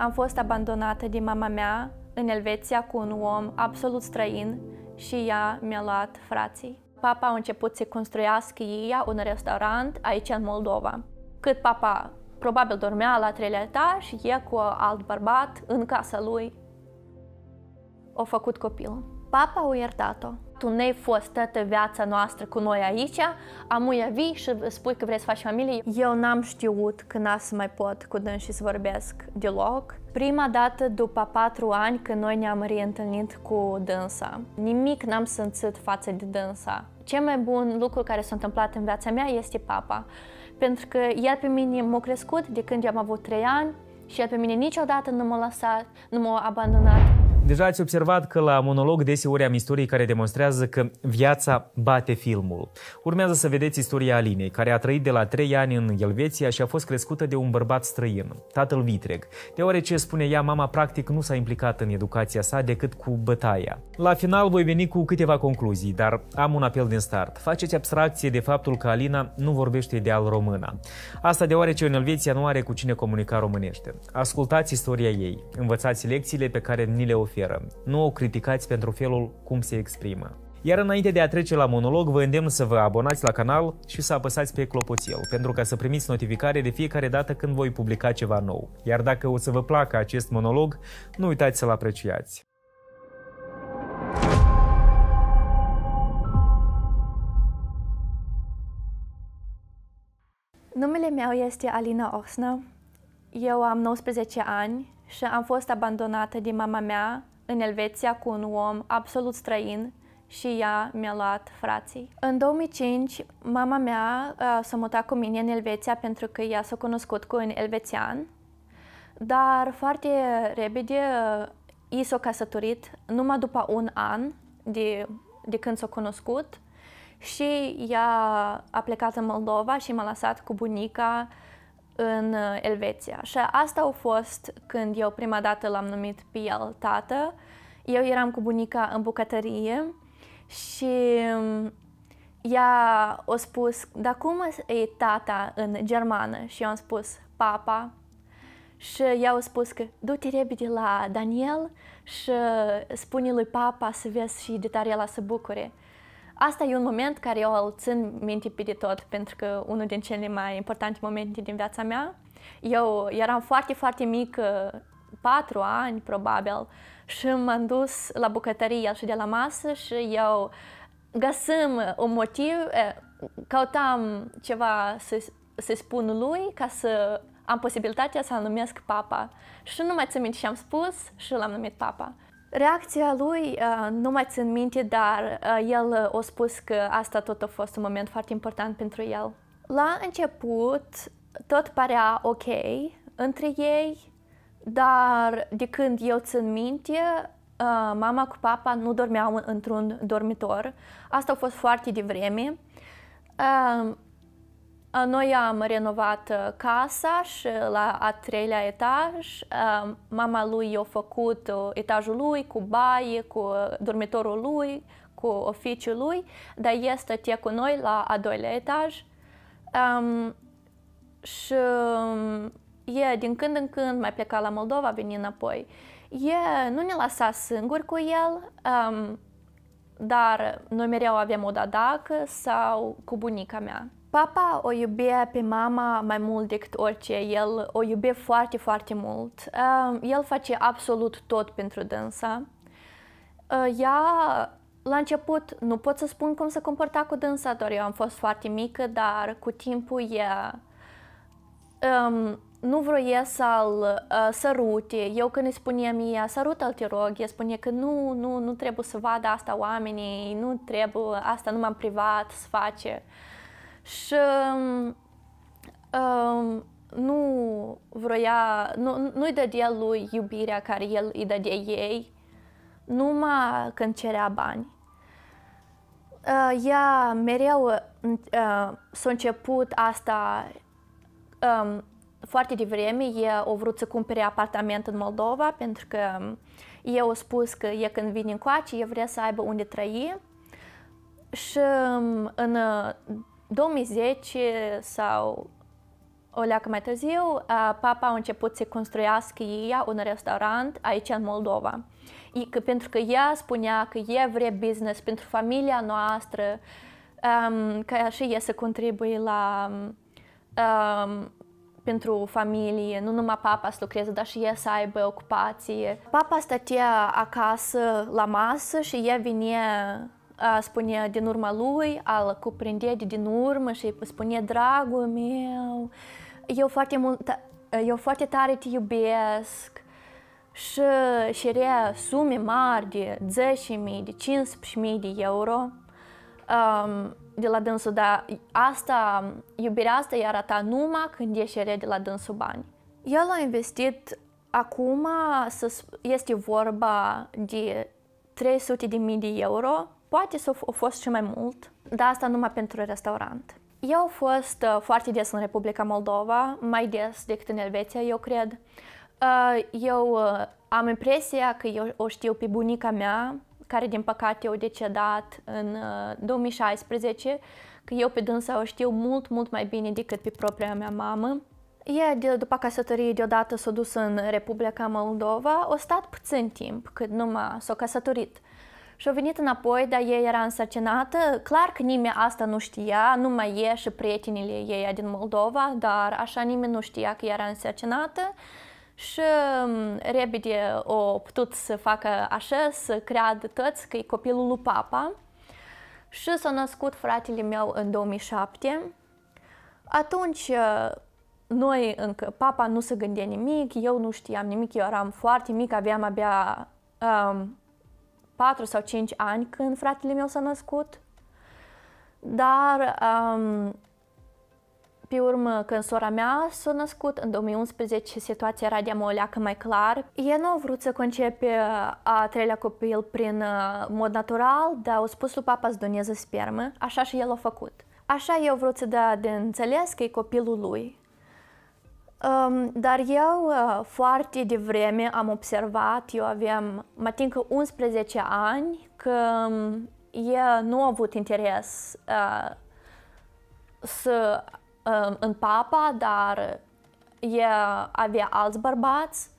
Am fost abandonată de mama mea în Elveția cu un om absolut străin și ea mi-a luat frații. Papa a început să construiască ea un restaurant aici în Moldova. Cât papa probabil dormea la treilea etaj și e cu alt bărbat în casa lui. O făcut copil. Papa a iertat-o tu ne-ai fost toată viața noastră cu noi aici, amuia vii și spui că vrei să faci familie. Eu n-am știut că n să mai pot cu și să vorbesc deloc. Prima dată după patru ani când noi ne-am reîntâlnit cu dânsa. Nimic n-am simțit față de dânsa. Cel mai bun lucru care s-a întâmplat în viața mea este papa. Pentru că el pe mine m-a crescut de când am avut trei ani și el pe mine niciodată nu m-a lăsat, nu m-a abandonat. Deja ați observat că la monolog deseori am istorii care demonstrează că viața bate filmul. Urmează să vedeți istoria Alinei, care a trăit de la 3 ani în Elveția și a fost crescută de un bărbat străin, tatăl vitreg. Deoarece, spune ea, mama practic nu s-a implicat în educația sa decât cu bătaia. La final voi veni cu câteva concluzii, dar am un apel din start. Faceți abstracție de faptul că Alina nu vorbește ideal română. Asta deoarece în Elveția nu are cu cine comunica românește. Ascultați istoria ei, învățați lecțiile pe care ni le oferă oferă. Nu o criticați pentru felul cum se exprimă. Iar înainte de a trece la monolog, vă îndemn să vă abonați la canal și să apăsați pe clopoțel, pentru ca să primiți notificare de fiecare dată când voi publica ceva nou. Iar dacă o să vă placă acest monolog, nu uitați să-l apreciați. Numele meu este Alina Oxnă. Eu am 19 ani și am fost abandonată de mama mea în Elveția cu un om absolut străin și ea mi-a luat frații. În 2005, mama mea uh, s-a mutat cu mine în Elveția pentru că ea s-a cunoscut cu un elvețian, dar foarte repede uh, i s-a căsătorit numai după un an de, de când s-a cunoscut și ea a plecat în Moldova și m-a lăsat cu bunica în uh, Elveția. Și asta a fost când eu prima dată l-am numit pe el tată. Eu eram cu bunica în bucătărie și um, ea a spus, dar cum e tata în germană? Și eu am spus, papa. Și ea a spus că du-te repede la Daniel și spune lui papa să vezi și de tare la să bucure. Asta e un moment care eu îl țin minte pe de tot, pentru că unul din cele mai importante momente din viața mea. Eu eram foarte, foarte mică, uh, patru ani probabil, și m-am dus la bucătărie, și de la masă și eu găsim un motiv, căutam ceva să, să spun lui ca să am posibilitatea să-l numesc papa. Și nu mai țin minte ce am spus și l-am numit papa. Reacția lui uh, nu mai țin minte, dar uh, el a spus că asta tot a fost un moment foarte important pentru el. La început tot părea ok între ei, dar de când eu țin minte, uh, mama cu papa nu dormeau într-un dormitor. Asta a fost foarte devreme. Noi am renovat uh, casa și la a treilea etaj uh, mama lui i-a făcut uh, etajul lui cu baie, cu dormitorul lui, cu oficiul lui, dar este stătea cu noi la a doilea etaj. Um, și um, e din când în când mai pleca la Moldova, veni înapoi. E nu ne lăsa singuri cu el, um, dar noi mereu avem o dadacă sau cu bunica mea. Papa o iubea pe mama mai mult decât orice, el o iubea foarte, foarte mult. Ehm, el face absolut tot pentru dânsa. Ehm, ea, la început, nu pot să spun cum se comporta cu dânsa, doar eu am fost foarte mică, dar cu timpul ea um, nu vroia să-l uh, sărute. Eu când îi spuneam mie, sărută-l, te rog, ea spune că nu, nu, nu trebuie să vadă asta oamenii, nu trebuie, asta numai am privat să face. Uh, și um, um, nu vroia, nu, nu-i dădea lui iubirea care el îi dădea ei, numai când cerea bani. Uh, ea mereu uh, s-a început asta um, foarte devreme, ea a vrut să cumpere apartament în Moldova pentru că um, eu a spus că e când vine coace, e vrea să aibă unde trăi și um, în 2010 sau o leacă mai târziu, uh, papa a început să construiască ea un restaurant aici în Moldova. că, pentru că ea spunea că e vrea business pentru familia noastră, um, că și ea să contribuie la um, pentru familie, nu numai papa să lucreze, dar și ea să aibă ocupație. Papa stătea acasă la masă și ea vine spunea din urma lui, al cuprinde de din urmă și spunea, dragul meu, eu foarte, mult, eu foarte tare te iubesc și cerea sume mari de 10.000, de 15.000 de euro um, de la dânsul, dar asta, iubirea asta i ratat numai când cerea de la dânsul bani. El a investit acum, este vorba de 300.000 de mii de euro Poate să a fost și mai mult, dar asta numai pentru restaurant. Eu am fost uh, foarte des în Republica Moldova, mai des decât în Elveția, eu cred. Uh, eu uh, am impresia că eu o știu pe bunica mea, care din păcate au decedat în 2016, că eu pe dânsa o știu mult, mult mai bine decât pe propria mea mamă. E de, după căsătorie, deodată s-a dus în Republica Moldova, a stat puțin timp, cât numai s-a căsătorit și-a venit înapoi, dar ei era însărcinată. Clar că nimeni asta nu știa, numai ei și prietenile ei din Moldova, dar așa nimeni nu știa că era însărcinată și mm, repede o putut să facă așa, să creadă toți că e copilul lui papa și s-a născut fratele meu în 2007. Atunci noi încă, papa nu se gândea nimic, eu nu știam nimic, eu eram foarte mic, aveam abia um, 4 sau 5 ani când fratele meu s-a născut, dar um, pe urmă, când sora mea s-a născut în 2011, situația era de o mai clar. Ea nu a vrut să concepe a treilea copil prin uh, mod natural, dar au spus lui papa să doneze spermă, așa și el a făcut. Așa eu vrut să dea de înțeles că e copilul lui. Um, dar eu uh, foarte devreme am observat, eu aveam mai tincă 11 ani, că um, eu nu am avut interes uh, să um, în papa, dar el avea alți bărbați.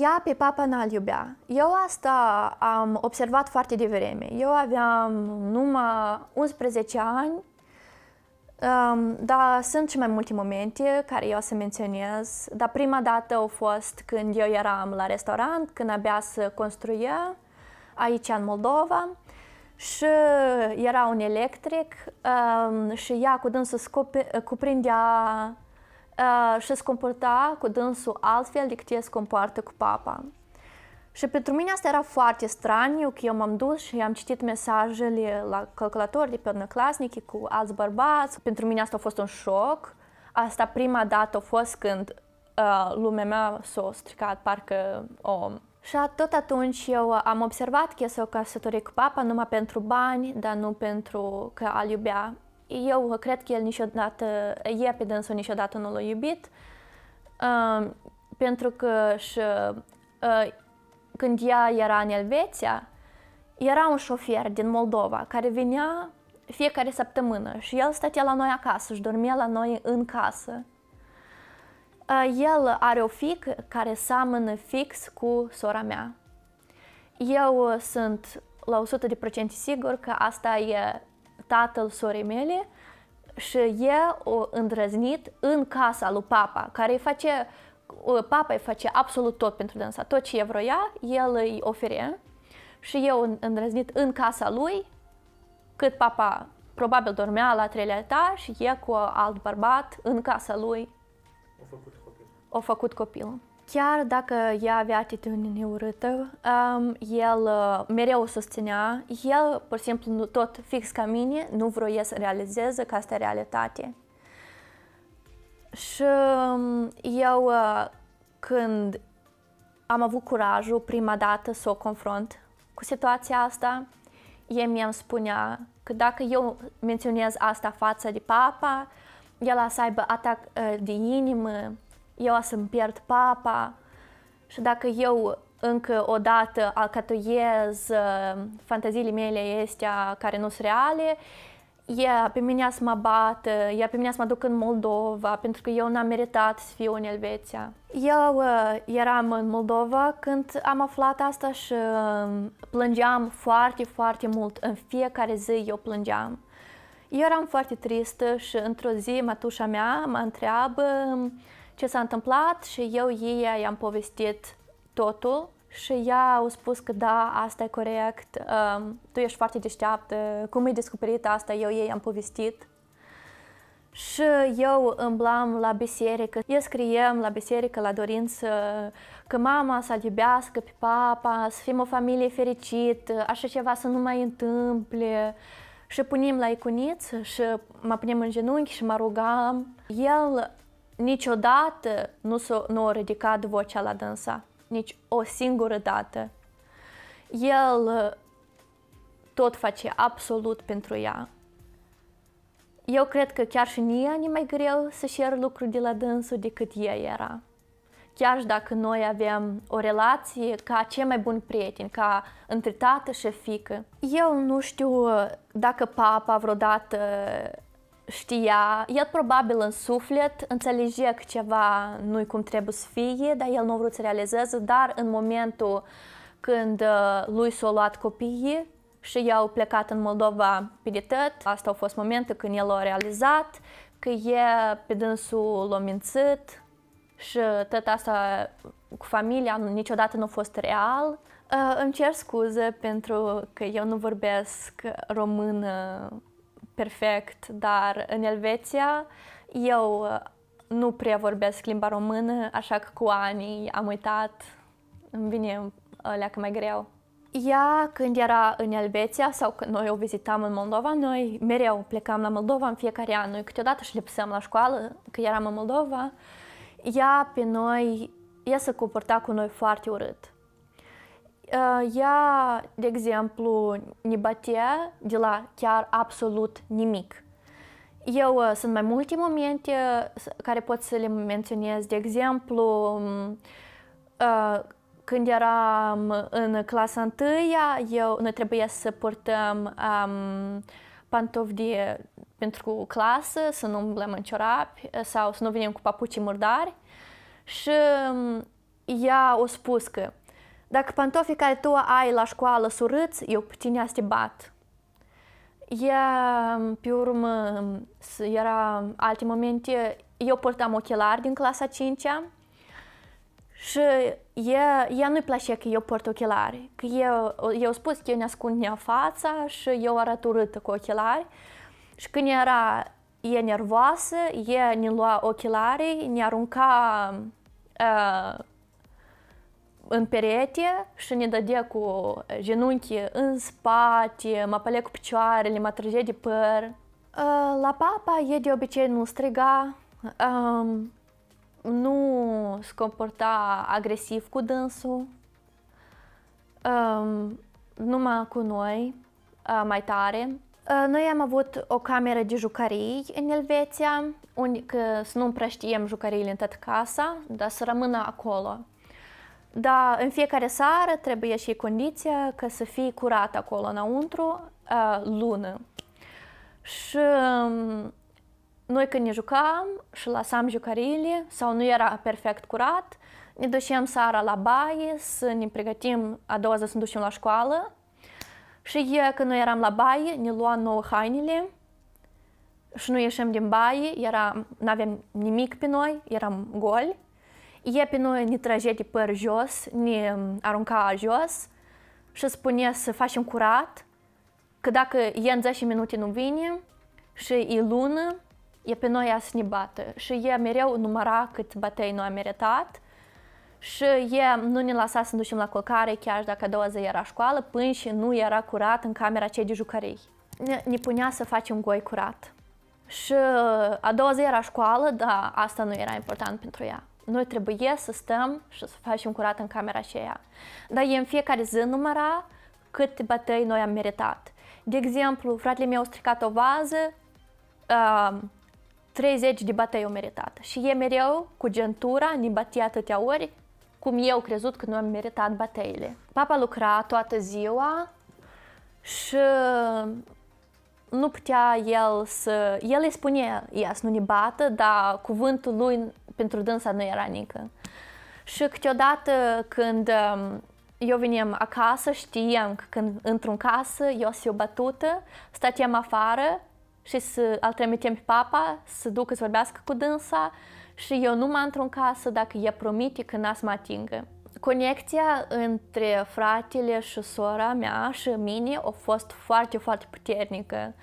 Ea pe papa n-al iubea. Eu asta am observat foarte devreme. Eu aveam numai 11 ani Um, da, sunt și mai multe momente care eu o să menționez. Dar prima dată a fost când eu eram la restaurant, când abia se construia aici în Moldova și era un electric um, și ea cu dânsul scupe, cuprindea uh, și se comporta cu dânsul altfel decât se comportă cu papa. Și pentru mine asta era foarte straniu, că eu m-am dus și am citit mesajele la calculator de pe odnăclasnici cu alți bărbați. Pentru mine asta a fost un șoc. Asta prima dată a fost când uh, lumea mea s-a stricat, parcă om. Și tot atunci eu am observat că s-a căsătorit cu papa numai pentru bani, dar nu pentru că al iubea. Eu cred că el niciodată, e pe dânsul niciodată nu l-a iubit, uh, pentru că și uh, când ea era în Elveția, era un șofer din Moldova care venea fiecare săptămână și el stătea la noi acasă și dormea la noi în casă. Uh, el are o fică care seamănă fix cu sora mea. Eu uh, sunt la 100% sigur că asta e tatăl sorei mele și e o îndrăznit în casa lui papa, care îi face uh, Ă, papa îi face absolut tot pentru dânsa. Tot ce e vroia, el îi ofere și eu îndrăznit în casa lui, cât papa probabil dormea la treilea etaj, și e cu alt bărbat în casa lui. O făcut copil. O făcut copil. Chiar dacă ea avea atitudine urâtă, um, el uh, mereu o susținea, el, pur și simplu, tot fix ca mine, nu vroia să realizeze că asta e realitate. Și um, eu uh, când am avut curajul prima dată să o confrunt cu situația asta, el mi-am spunea că dacă eu menționez asta față de papa, el a să aibă atac uh, de inimă, eu a să-mi pierd papa și dacă eu încă o dată alcătuiez uh, fanteziile mele astea care nu sunt reale, ea pe mine să mă bată, ea pe mine să mă duc în Moldova, pentru că eu n-am meritat să fiu în Elveția. Eu uh, eram în Moldova când am aflat asta și um, plângeam foarte, foarte mult. În fiecare zi eu plângeam. Eu eram foarte tristă și într-o zi mătușa mea mă întreabă um, ce s-a întâmplat și eu ei i-am povestit totul și ea a spus că da, asta e corect, um, tu ești foarte deșteaptă, cum ai descoperit asta, eu ei am povestit. Și eu îmblam la biserică, eu scriem la biserică la dorință că mama să-l iubească pe papa, să fim o familie fericită, așa ceva să nu mai întâmple. Și punem la iconiță și mă punem în genunchi și mă rugam. El niciodată nu, s-o, nu a ridicat vocea la dânsa nici o singură dată. El uh, tot face absolut pentru ea. Eu cred că chiar și Nia e mai greu să-și ia lucruri de la dânsul decât ea era. Chiar și dacă noi avem o relație ca cei mai buni prieteni, ca între tată și fică. Eu nu știu uh, dacă papa vreodată știa, el probabil în suflet înțelegea că ceva nu-i cum trebuie să fie, dar el nu a vrut să realizeze, dar în momentul când uh, lui s-au luat copiii și i-au plecat în Moldova pe asta au fost momente când el a realizat că e pe dânsul l și tot asta cu familia niciodată nu a fost real. Uh, îmi cer scuze pentru că eu nu vorbesc română perfect, dar în Elveția eu uh, nu prea vorbesc limba română, așa că cu ani am uitat, îmi vine uh, leacă mai greu. Ea, când era în Elveția sau când noi o vizitam în Moldova, noi mereu plecam la Moldova în fiecare an. Noi câteodată și lipseam la școală, că eram în Moldova. Ea pe noi, ea se comporta cu noi foarte urât ea, de exemplu, ne bătea de la chiar absolut nimic. Eu sunt mai multe momente care pot să le menționez. De exemplu, când eram în clasa întâia, eu, noi trebuia să purtăm um, pantofi de, pentru clasă, să nu umblăm în ciorapi sau să nu venim cu papucii murdari. Și ea a spus că dacă pantofii care tu ai la școală surâți, eu pe tine te bat. Ea, pe urmă, era alte momente, eu purtam ochelari din clasa 5 -a și ea, ea nu-i place că eu port ochelari, că eu, eu spus că eu ne ascund nea fața și eu arăt urâtă cu ochelari și când era e nervoasă, ea ne lua ochelarii, ne arunca uh, în perete și ne dădea cu eh, genunchii în spate, mă pălea cu picioarele, mă trăgea de păr. Eh, la papa e de obicei nu striga, ehm, nu se comporta agresiv cu dânsul, ehm, numai cu noi, eh, mai tare. Noi am avut o cameră de jucării în Elveția, unde, că să nu împrăștiem jucăriile în toată casa, dar să rămână acolo. Da, în fiecare seară trebuie și condiția ca să fie curat acolo înăuntru uh, lună. Și um, noi când ne jucam și lăsam jucăriile sau nu era perfect curat, ne ducem seara la baie să ne pregătim a doua zi să ne ducem la școală și când noi eram la baie, ne luam nouă hainele și nu ieșem din baie, era, n-aveam nimic pe noi, eram goli e pe noi ne trăgete păr jos, ne mm, arunca jos și spune să facem curat, că dacă e în 10 minute nu vine și e lună, e pe noi ea să ne bată. Și e mereu număra cât batei noi am meritat și e, nu ne lăsa să ducem la colcare chiar dacă a doua zi era școală, până și nu era curat în camera cei de jucării. Ne, ne punea să facem goi curat. Și a doua zi era școală, dar asta nu era important pentru ea noi trebuie să stăm și să facem curat în camera aceea. Dar e în fiecare zi număra câte bătăi noi am meritat. De exemplu, fratele meu a stricat o vază, uh, um, 30 de bătăi au meritat. Și e mereu cu gentura, ne bătea atâtea ori, cum eu crezut că nu am meritat bătăile. Papa lucra toată ziua și nu putea el să... El îi spune ea să nu ne bată, dar cuvântul lui pentru dânsa nu era nică. Și câteodată când um, eu veneam acasă, știam că când într un casă, eu o bătută, stăteam afară și să al trimitem pe papa să ducă să vorbească cu dânsa și eu nu mă intru în casă dacă ea promite că n-a să mă atingă. Conexia între fratele și sora mea și mine a fost foarte, foarte puternică. Uh,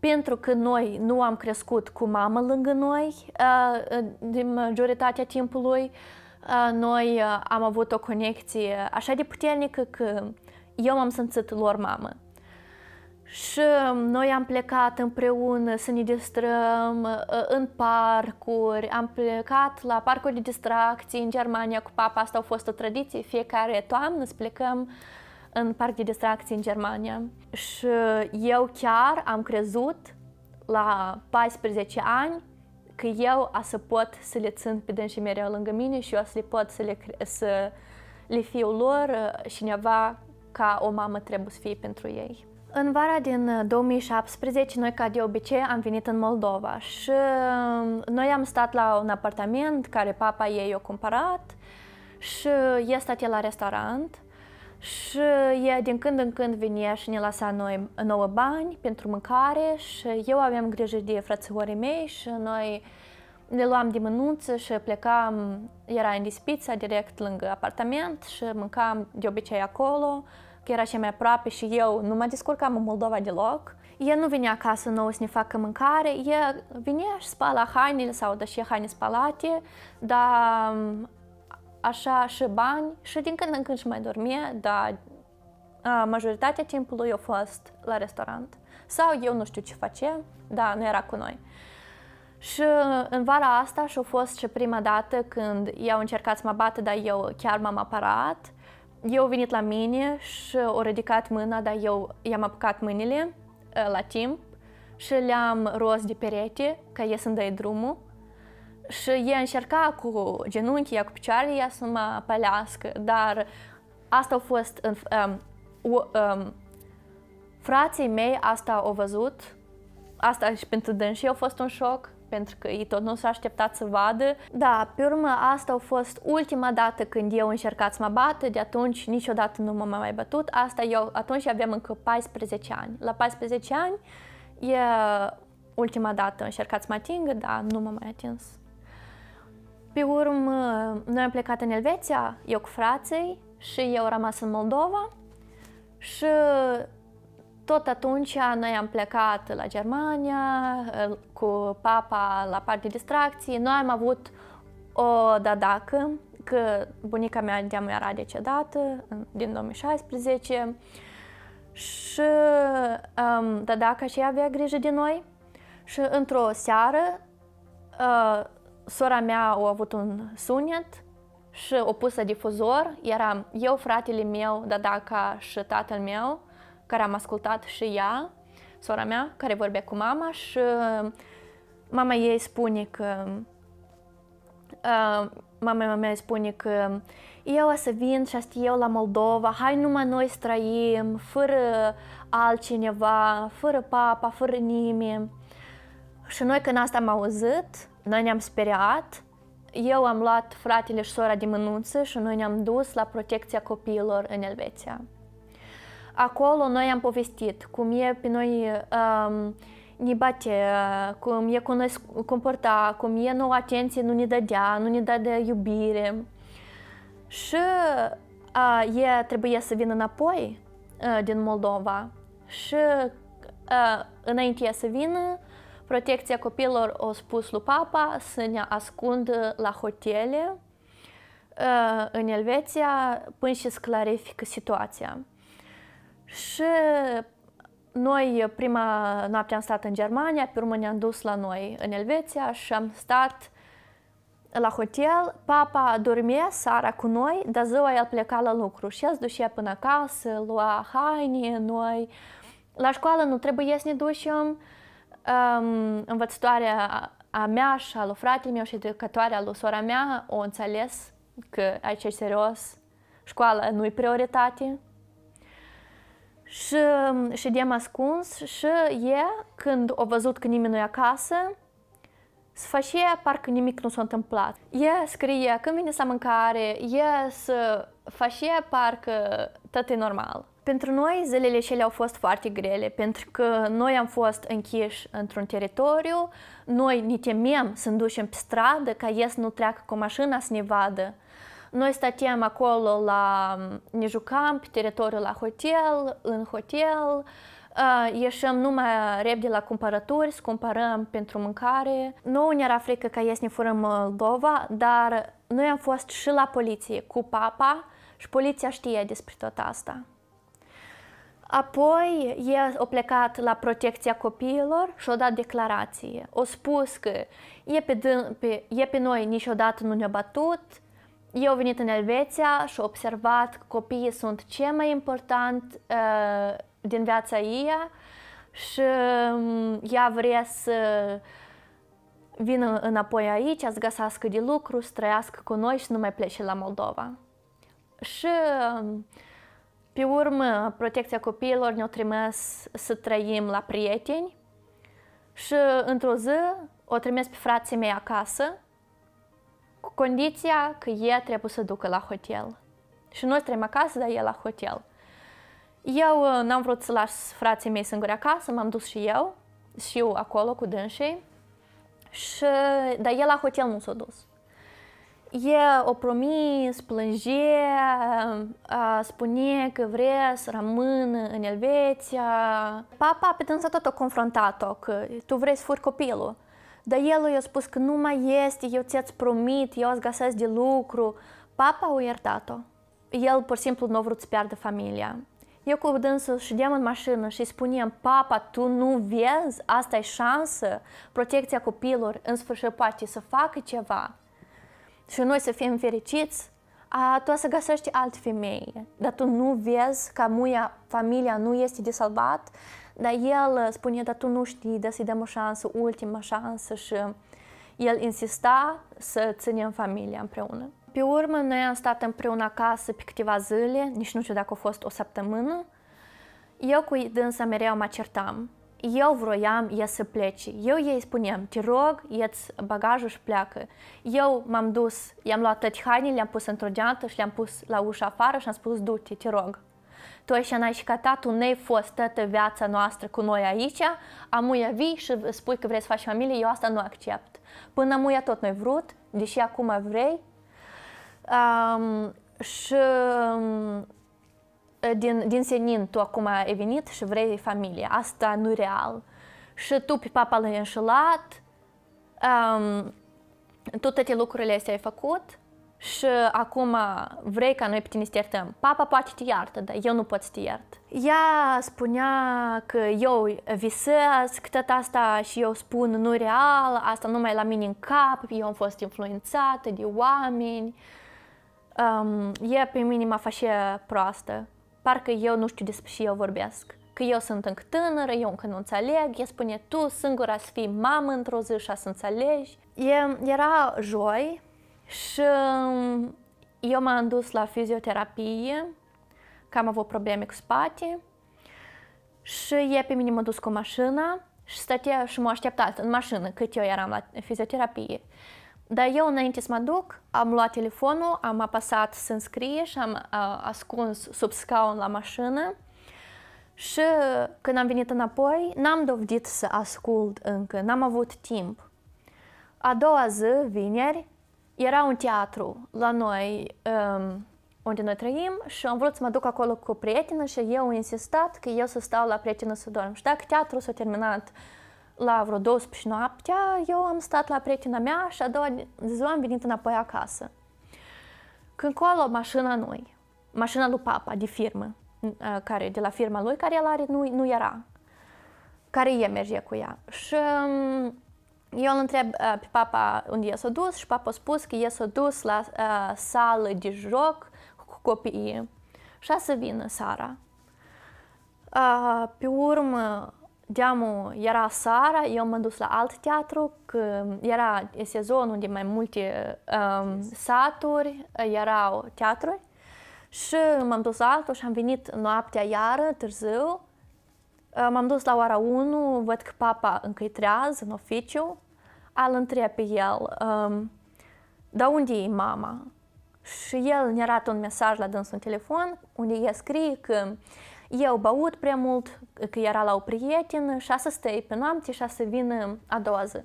pentru că noi nu am crescut cu mama lângă noi uh, uh, din majoritatea timpului, uh, noi am avut o conexie așa de puternică că eu m-am simțit lor mamă. Și um, noi am plecat împreună să ne distrăm în parcuri, am plecat la parcuri de distracții în Germania cu papa, asta a fost o tradiție, fiecare toamnă să plecăm uh, în parc de distracții în Germania. Și eu chiar am crezut la 14 ani că eu a să pot să le țin pe dânsii mereu lângă mine și eu a să le pot să le, să le fiu lor uh, neva ca o mamă trebuie să fie pentru ei. În vara din 2017, uh, noi ca de obicei am venit în Moldova și uh, noi am stat la un apartament care papa ei a cumpărat și este la restaurant și ea din când în când venea și ne lăsa noi nouă bani pentru mâncare și eu aveam grijă de frățiorii mei și noi le luam de mânuță și plecam, era în dispița direct lângă apartament și mâncam de obicei acolo, că era și mai aproape și eu nu mă descurcam în Moldova deloc. Ea nu venea acasă nouă să ne facă mâncare, ea venea și spala hainele sau și haine spalate, dar așa și bani și din când în când și mai dormie, dar a, majoritatea timpului eu fost la restaurant. Sau eu nu știu ce face, dar nu era cu noi. Și în vara asta și-a fost și prima dată când i-au încercat să mă bată, dar eu chiar m-am aparat. Eu au venit la mine și au ridicat mâna, dar eu i-am apucat mâinile la timp și le-am rost de perete, ca ei să-mi dai drumul și e încerca cu genunchii, cu picioarele, ea să mă pălească, dar asta a fost... Um, um, frații mei asta au văzut, asta și pentru dânsii a fost un șoc, pentru că ei tot nu s-a așteptat să vadă. Da, pe urmă asta a fost ultima dată când eu încercat să mă bată, de atunci niciodată nu m-am mai bătut. Asta eu, atunci aveam încă 14 ani. La 14 ani e ultima dată încercat să mă atingă, dar nu m-am mai atins. Pe urmă, noi am plecat în Elveția, eu cu frații și eu am rămas în Moldova și tot atunci noi am plecat la Germania cu papa la parc de distracții. Noi am avut o dadacă, că bunica mea de mai era decedată din 2016 și um, dadaca și ea avea grijă de noi și într-o seară uh, sora mea a avut un sunet și o pusă difuzor. Era eu, fratele meu, Dadaca și tatăl meu, care am ascultat și ea, sora mea, care vorbea cu mama și mama ei spune că uh, mama mea spune că eu o să vin și asta eu la Moldova, hai numai noi străim, fără altcineva, fără papa, fără nimeni. Și noi când asta am auzit, noi ne-am speriat. Eu am luat fratele și sora de mânuță și noi ne-am dus la protecția copiilor în Elveția. Acolo noi am povestit cum e pe noi um, ne bate, uh, cum e cum noi comporta, cum e nouă atenție nu ne dădea, nu ne dă de iubire. Și uh, e trebuie să vină înapoi uh, din Moldova și uh, înainte să vină, protecția copilor, o spus lui papa, să ne ascund la hotele uh, în Elveția până și să clarifică situația. Și noi prima noapte am stat în Germania, pe urmă ne-am dus la noi în Elveția și am stat la hotel. Papa dormea seara cu noi, dar ziua el pleca la lucru și el se ducea până acasă, lua haine, noi la școală nu trebuie să ne ducem, um, învățătoarea a mea și a lui fratele meu și educatoarea lui sora mea o înțeles că aici e serios, școala nu e prioritate. Și ședeam ascuns și e, când o văzut că nimeni nu e acasă, să face parcă nimic nu s-a întâmplat. E scrie când vine să mâncare, e să face parcă tot e normal. Pentru noi, zilele cele au fost foarte grele, pentru că noi am fost închiși într-un teritoriu, noi ne temem să ducem pe stradă ca ei să nu treacă cu mașina să ne vadă. Noi stăteam acolo la... ne jucam pe teritoriul la hotel, în hotel, Uh, ieșăm numai repede la cumpărături, să cumpărăm pentru mâncare. Nu ne era frică ca ies ne furăm uh, Moldova, dar noi am fost și la poliție cu papa și poliția știe despre tot asta. Apoi el a plecat la protecția copiilor și a dat declarație. O spus că e pe, dân, pe, e pe noi niciodată nu ne-a batut, eu a venit în Elveția și observat că copiii sunt cel mai important uh, din viața ei și um, ea vrea să vină înapoi aici, să găsească de lucru, să trăiască cu noi și nu mai plece la Moldova. Și uh, pe urmă, protecția copiilor ne-a trimis să trăim la prieteni și într-o zi o trimis pe frații mei acasă cu condiția că ea trebuie să ducă la hotel. Și noi trăim acasă, dar el la hotel. Eu uh, n-am vrut să las frații mei singuri acasă, m-am dus și eu, și eu acolo cu dânsii, și, dar el la hotel nu s-a dus. E o promis, plânge, spune că vrea să rămână în Elveția. Papa pe dânsa tot a confrontat-o că tu vrei să furi copilul. Dar el i-a spus că nu mai este, eu ți-ați promit, eu îți găsesc de lucru. Papa a iertat-o. El pur și simplu nu a vrut să piardă familia. Eu cu dânsul ședeam în mașină și spuneam, papa, tu nu vezi? Asta e șansă, protecția copilor, în sfârșit poate să facă ceva și noi să fim fericiți, a, tu o să găsești alte femei, dar tu nu vezi că muia, familia nu este de salvat, dar el uh, spune, dar tu nu știi, dar să-i dăm o șansă, ultima șansă și el insista să ținem familia împreună. Pe urmă, noi am stat împreună acasă pe câteva zile, nici nu știu dacă a fost o săptămână. Eu cu dânsa mereu mă certam eu vroiam ea să plece. Eu ei spuneam, te rog, ia-ți bagajul și pleacă. Eu m-am dus, i-am luat toate hainele, le-am pus într-o geantă și le-am pus la ușa afară și am spus, du-te, te rog. Tu și n-ai și ca tatu, ne fost toată viața noastră cu noi aici, amuia vii și spui că vrei să faci familie, eu asta nu accept. Până amuia tot noi vrut, deși acum vrei. Um, și din, din senin tu acum ai venit și vrei familie. Asta nu real. Și tu pe papa l-ai înșelat, um, tu toate lucrurile astea ai făcut și acum vrei ca noi pe tine să te iertăm. Papa poate te iartă, dar eu nu pot să te iert. Ea spunea că eu visez tot asta și eu spun nu real, asta numai la mine în cap, eu am fost influențată de oameni. Um, e pe mine mă a proastă parcă eu nu știu despre ce eu vorbesc. Că eu sunt încă tânără, eu încă nu înțeleg, ea spune tu singura să fii mamă într-o zi și să înțelegi. E, era joi și um, eu m-am dus la fizioterapie, că am avut probleme cu spate și e pe mine m-a dus cu mașina și stătea și m-a așteptat în mașină cât eu eram la fizioterapie. Dar eu înainte să mă duc, am luat telefonul, am apăsat să înscrie și am uh, ascuns sub scaun la mașină. Și când am venit înapoi, n-am dovedit să ascult încă, n-am avut timp. A doua zi, vineri, era un teatru la noi, um, unde noi trăim și am vrut să mă duc acolo cu prietenă și eu am insistat că eu să stau la prietenă să dorm. Și dacă teatru s-a terminat uh, la vreo 12 noaptea, eu am stat la prietena mea și a doua zi am venit înapoi acasă. Când colo mașina noi, mașina lui papa de firmă, care, de la firma lui, care el are, nu, nu era, care e merge cu ea. Și um, eu îl întreb pe papa unde e s-a dus și papa a spus că e s-a dus la uh, sală de joc cu copiii. Și să vină Sara. Uh, pe urmă, Deamu, era sara, eu m-am dus la alt teatru, că era e sezonul de mai multe um, saturi, erau teatruri și m-am dus la altul și am venit noaptea iară, târziu. Uh, m-am dus la ora 1, văd că papa încă e treaz în oficiu, al întreb pe el, um, da unde e mama? Și el ne arată un mesaj la dânsul în telefon unde el scrie că eu băut prea mult, că era la o prietenă și a să stai pe noapte și să vină a doua zi.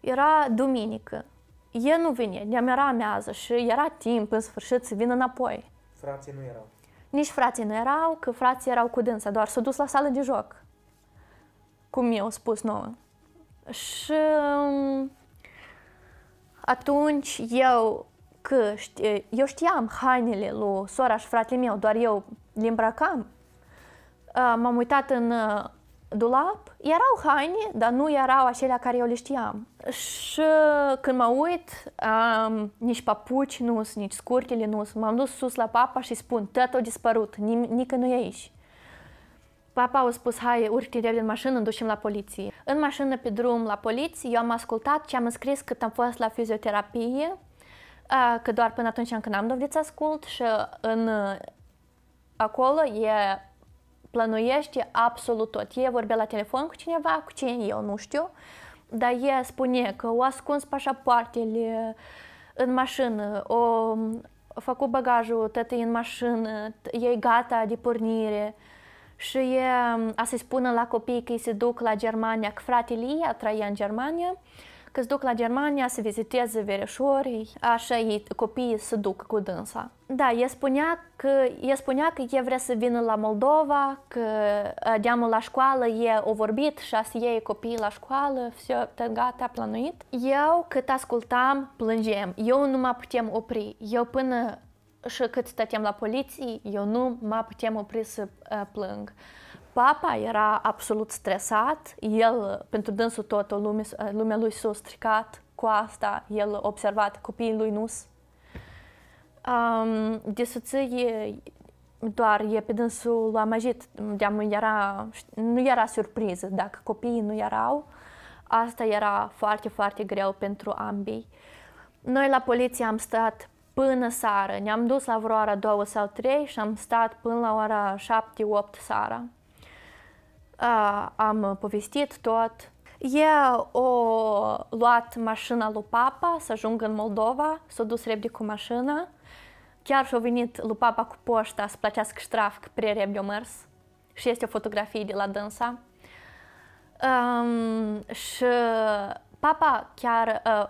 Era duminică. E nu vine, ni-am era amează și era timp în sfârșit să vină înapoi. Frații nu erau. Nici frații nu erau, că frații erau cu dânsa, doar s-au dus la sală de joc. Cum eu spus nouă. Și um, atunci eu că știe, eu știam hainele lui sora și fratele meu, doar eu le îmbrăcam. M-am uitat în dulap, erau haine, dar nu erau acelea care eu le știam. Și când mă uit, um, nici papuci nu sunt, nici scurtele nu sunt. M-am dus sus la papa și spun, tot a dispărut, nim- nică nu e aici. Papa a spus, hai, urci de în mașină, ducem la poliție. În mașină pe drum la poliție, eu am ascultat ce am scris cât am fost la fizioterapie, că doar până atunci când am dovedit să ascult și în acolo e plănuiește absolut tot. E vorbea la telefon cu cineva, cu cine eu nu știu, dar e spune că o ascuns pașapoartele în mașină, o făcut bagajul tătăi în mașină, e gata de pornire și e, a se spună la copii că îi se duc la Germania, că fratele ei a trăit în Germania că se duc la Germania să viziteze verișorii, așa ei, copiii se duc cu dânsa. Da, el spunea că, el spunea că e vrea să vină la Moldova, că deamul la școală e o vorbit și a să iei copiii la școală, все, te gata, planuit. Eu cât ascultam, plângem. Eu nu mă putem opri. Eu până și cât stăteam la poliție, eu nu mă putem opri să plâng. Papa era absolut stresat, el, pentru dânsul tot, lume, lumea lui s-a stricat cu asta, el a observat copiii lui nus. Um, de soție doar e pe dânsul l-a măjit, era, nu era surpriză dacă copiii nu erau. Asta era foarte, foarte greu pentru ambii. Noi la poliție am stat până seara, Ne-am dus la vreo ora două sau trei și am stat până la ora șapte, opt seara am povestit tot. E o luat mașina lui papa să ajungă în Moldova, s-a dus repede cu mașina. Chiar și-a venit lui papa cu poșta să plătească ștraf că prea repede mers. Și este o fotografie de la dânsa. Um, și papa chiar, uh,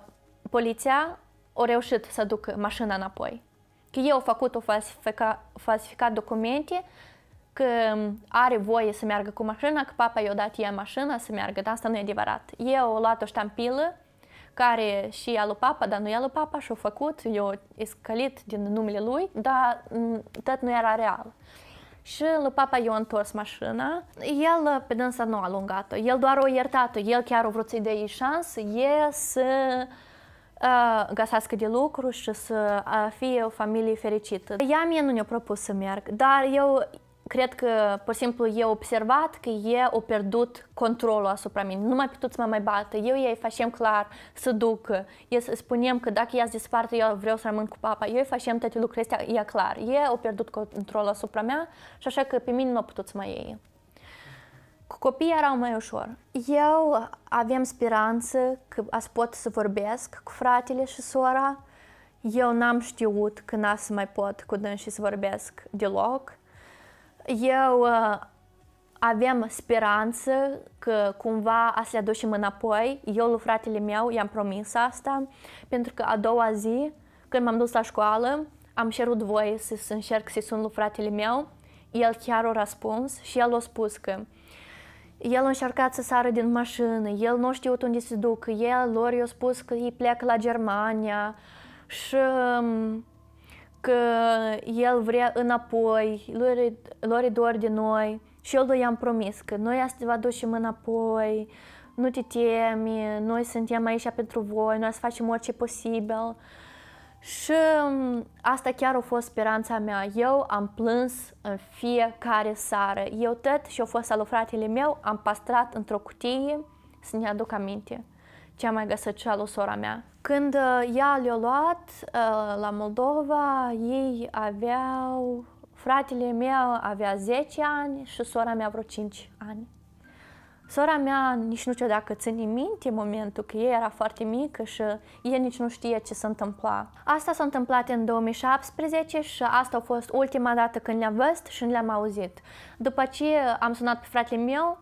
poliția a reușit să ducă mașina înapoi. Că eu au făcut, o falsificat, falsificat documente că are voie să meargă cu mașina, că papa i-a dat ea mașina să meargă, dar asta nu e adevărat. Eu a luat o ștampilă care și a lui papa, dar nu e lui papa și-o făcut, eu escalit din numele lui, dar mm, tot nu era real. Și lui papa i-a întors mașina, el pe dânsa nu a alungat-o, el doar o iertat-o, el chiar a vrut să-i dea șansă, e să găsească de lucru și să fie o familie fericită. Ea mie nu ne-a propus să merg, dar eu cred că, pur și simplu, e observat că eu au pierdut controlul asupra mine. Nu mai putut să mă mai bată. Eu ei facem clar să ducă. Eu să spunem că dacă ea se desparte, eu vreau să rămân cu papa. Eu îi facem toate lucrurile astea, e clar. Eu au pierdut controlul asupra mea și așa că pe mine nu a putut să mă iei. Cu copiii erau mai ușor. Eu aveam speranță că aș pot să vorbesc cu fratele și sora. Eu n-am știut n-a să mai pot cu dânsii să vorbesc deloc eu uh, aveam speranță că cumva a se aducem înapoi. Eu lui fratele meu i-am promis asta, pentru că a doua zi, când m-am dus la școală, am cerut voie să, să încerc să sun lui fratele meu. El chiar a răspuns și el a spus că el a încercat să sară din mașină, el nu știu unde se duc, el lor i-a spus că îi pleacă la Germania și um, că el vrea înapoi, lor, lor e dor de noi și eu i-am promis că noi asta vă aducem înapoi, nu te temi, noi suntem aici pentru voi, noi să facem orice posibil. Și um, asta chiar a fost speranța mea. Eu am plâns în fiecare seară. Eu tot și au fost alu fratele meu am pastrat într-o cutie să ne aduc aminte cea mai găsăcioară sora mea. Când uh, ea le-a luat uh, la Moldova, ei aveau, fratele meu avea 10 ani și sora mea vreo 5 ani. Sora mea nici nu știu dacă ține minte momentul că ei era foarte mică și ei nici nu știe ce se întâmpla. Asta s-a întâmplat în 2017 și asta a fost ultima dată când le-am văzut și nu le-am auzit. După ce am sunat pe fratele meu,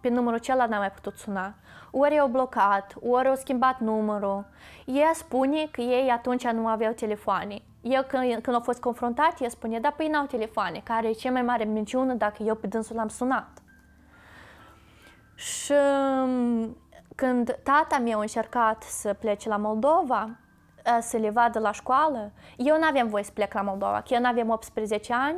pe numărul celălalt n-am mai putut suna ori au blocat, ori au schimbat numărul. Ea spune că ei atunci nu aveau telefoane. Eu când, când au fost confruntat, ea spune, da, păi n-au telefoane, care e cea mai mare minciună dacă eu pe dânsul l-am sunat. Și um, când tata mi a încercat să plece la Moldova, uh, să le vadă la școală, eu nu aveam voie să plec la Moldova, că eu nu aveam 18 ani,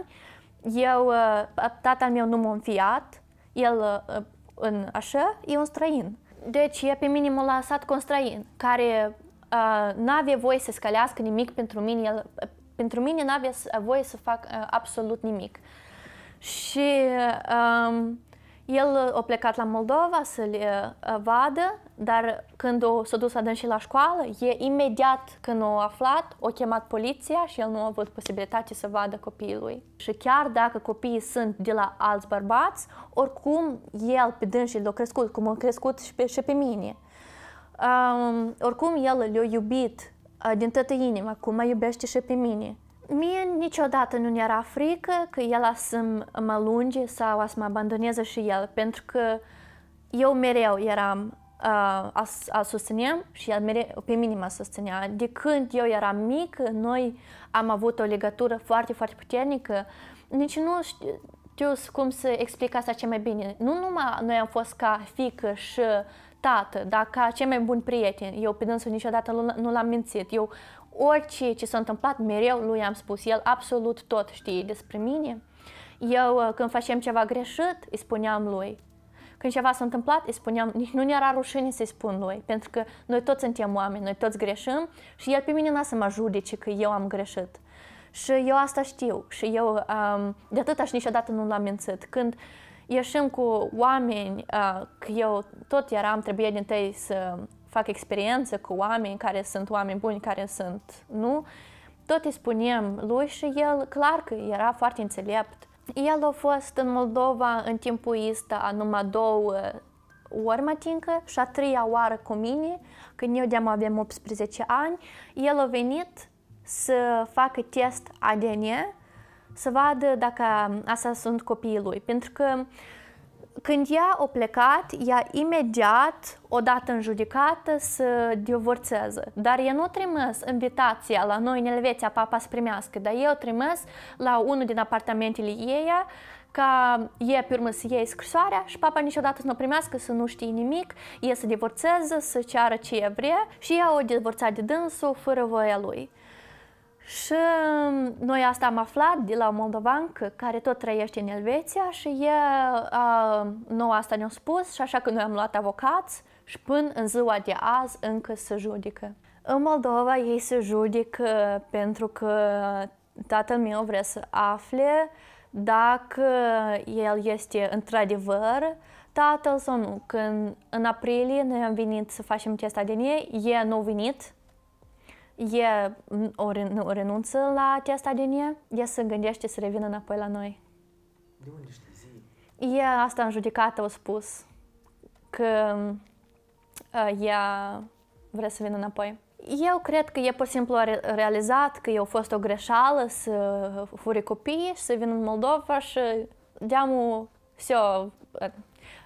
eu, uh, tatăl meu nu m-a înfiat, el uh, în așa, e un străin. Deci e pe minimul m-a lăsat constrain, care uh, n-avea voie să scalească nimic pentru mine, el, uh, pentru mine n-avea voie să fac uh, absolut nimic. Și uh, el a plecat la Moldova să le uh, vadă dar când o s-a dus adânc și la școală, e imediat când o aflat, o chemat poliția și el nu a avut posibilitate să vadă copilului. Și chiar dacă copiii sunt de la alți bărbați, oricum el pe dânsii l-a crescut, cum a crescut și pe, și pe mine. Um, oricum el le-a iubit uh, din toată inima, cum mă iubește și pe mine. Mie niciodată nu era frică că el să mă lunge sau să mă abandoneze și el, pentru că eu mereu eram Uh, a, a susține și a mere, pe mine m-a susținea. De când eu eram mic, noi am avut o legătură foarte, foarte puternică. Nici nu știu, știu cum să explic asta ce mai bine. Nu numai noi am fost ca fică și tată, dar ca cei mai buni prieteni. Eu pe dânsul niciodată nu l-am mințit. Eu orice ce s-a întâmplat, mereu lui am spus. El absolut tot știe despre mine. Eu uh, când facem ceva greșit, îi spuneam lui, când ceva s-a întâmplat, îi spuneam, nici nu ne era rușine să-i spun lui, pentru că noi toți suntem oameni, noi toți greșim și el pe mine n-a să mă judece că eu am greșit. Și eu asta știu și eu um, de atât aș niciodată nu l-am mințit. Când ieșim cu oameni, uh, că eu tot eram, trebuie din tăi să fac experiență cu oameni care sunt oameni buni, care sunt nu, tot îi spuneam lui și el clar că era foarte înțelept el a fost în Moldova în timpul ăsta a numai două uh, ori tincă și a treia oară cu mine, când eu de-am aveam 18 ani, el a venit să facă test ADN, să vadă dacă um, asta sunt copiii lui. Pentru că când ea a plecat, ea imediat, odată în judecată, să divorțează. Dar ea nu trimis invitația la noi în Elveția, papa să primească, dar eu trimis la unul din apartamentele ei ca e pe urmă să iei scrisoarea și papa niciodată să nu primească, să nu știe nimic, e să divorțeze, să ceară ce e vrea și ea o divorțat de dânsul fără voia lui. Și mm, noi asta am aflat de la moldovancă care tot trăiește în Elveția și e, a, nouă asta ne-a spus și așa că noi am luat avocați și până în ziua de azi încă se judecă. În Moldova ei se judecă pentru că tatăl meu vrea să afle dacă el este într-adevăr tatăl sau nu. Când în aprilie noi am venit să facem de ei, el nu a venit e o, o renunță la chestia din ea, e să gândește să revină înapoi la noi. De unde știi? E asta în judecată au spus, că uh, ea vrea să vină înapoi. Eu cred că e pur și simplu realizat că eu fost o greșeală să fure copii și să vin în Moldova și deamu все,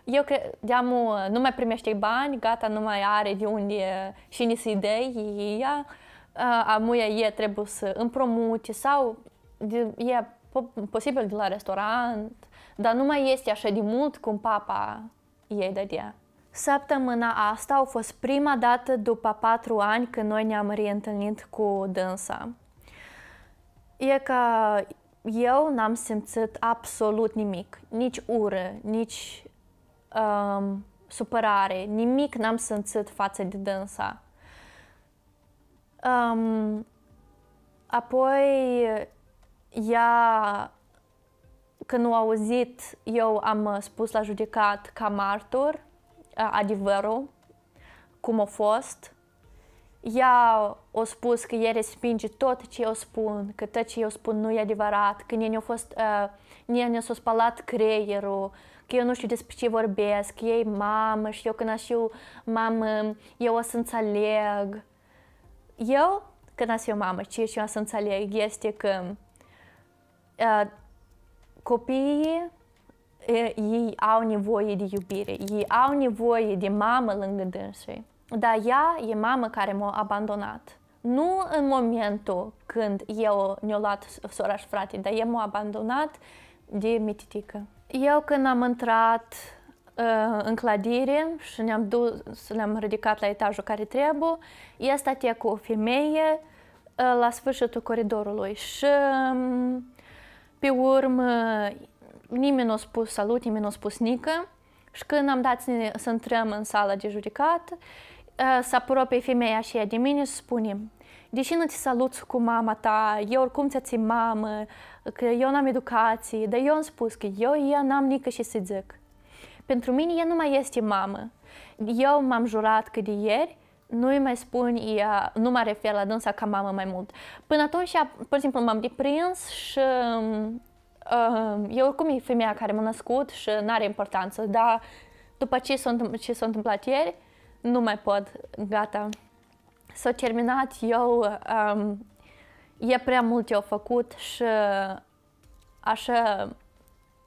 eu cred, deamu nu mai primește bani, gata, nu mai are de unde și nici idei, ea amuia e trebuie să împrumute sau e posibil de la restaurant, dar nu mai este așa de mult cum papa ei dădea. Săptămâna asta a fost prima dată după patru ani când noi ne-am reîntâlnit cu dânsa. E că eu n-am simțit absolut nimic, nici ură, nici um, supărare, nimic n-am simțit față de dânsa. Um, apoi, ea, când o auzit, eu am uh, spus la judecat ca martor uh, adevărul, cum a fost. Ea a spus că ea respinge tot ce eu spun, că tot ce eu spun nu e adevărat, că ne-a fost, uh, ne-a s-a spălat creierul, că eu nu știu despre ce vorbesc, că ei mamă și eu când aș eu mamă, eu o să înțeleg eu, când ați o mamă, ce și eu să înțeleg este că uh, copiii uh, ei au nevoie de iubire, ei au nevoie de mamă lângă dânsă. Dar ea e mamă care m-a abandonat. Nu în momentul când eu ne-a luat sora și frate, dar eu m-a abandonat de mititică. Eu când am intrat Uh, în clădire și ne-am dus, ne am ridicat la etajul care trebuie. Ea stătea cu o femeie uh, la sfârșitul coridorului și um, pe urmă nimeni nu a spus salut, nimeni nu a spus nică și când am dat să intrăm în sala de judecat, uh, să apropie femeia ea de mine și spune Deși nu te saluți cu mama ta, eu oricum ți-a mamă, că eu n-am educație, dar eu am spus că eu, eu n-am nică și să zic. Pentru mine ea nu mai este mamă. Eu m-am jurat că de ieri nu-i mai spun ea, nu mă refer la dânsa ca mamă mai mult. Până atunci, pur și simplu, m-am deprins și uh, eu oricum e femeia care m-a născut și nu are importanță, dar după ce s-a, ce întâmplat ieri, nu mai pot, gata. S-a terminat, eu, um, e prea mult eu făcut și așa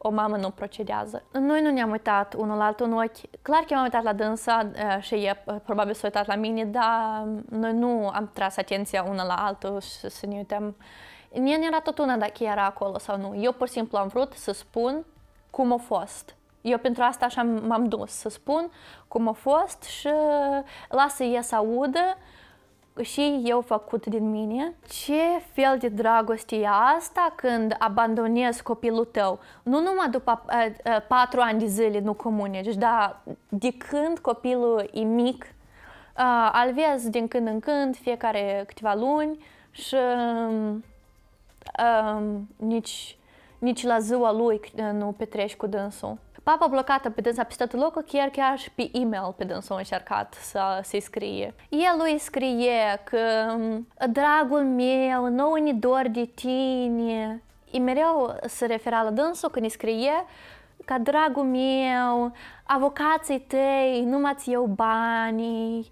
o mamă nu procedează. Noi nu ne-am uitat unul la altul în ochi. Clar că m-am uitat la dânsa eh, și e eh, probabil s-a uitat la mine, dar noi nu am tras atenția una la altul și să ne uităm. Mie era tot una dacă era acolo sau nu. Eu pur și simplu am vrut să spun cum a fost. Eu pentru asta așa m-am dus, să spun cum a fost și lasă ea să audă uh, și eu făcut din mine. Ce fel de dragoste e asta când abandonezi copilul tău? Nu numai după eh, eh, patru ani de zile nu comunici, deci, dar de când copilul e mic, al eh, vezi din când în când, fiecare câteva luni și um, nici, nici la ziua lui nu petreci cu dânsul. Papa blocată pe dânsa pe tot locul, chiar chiar și pe e-mail pe dânsul a încercat să se scrie. El lui scrie că, dragul meu, nouă ne dor de tine. E mereu se refera la dânsul când îi scrie ca dragul meu, avocații tăi, nu ți iau banii,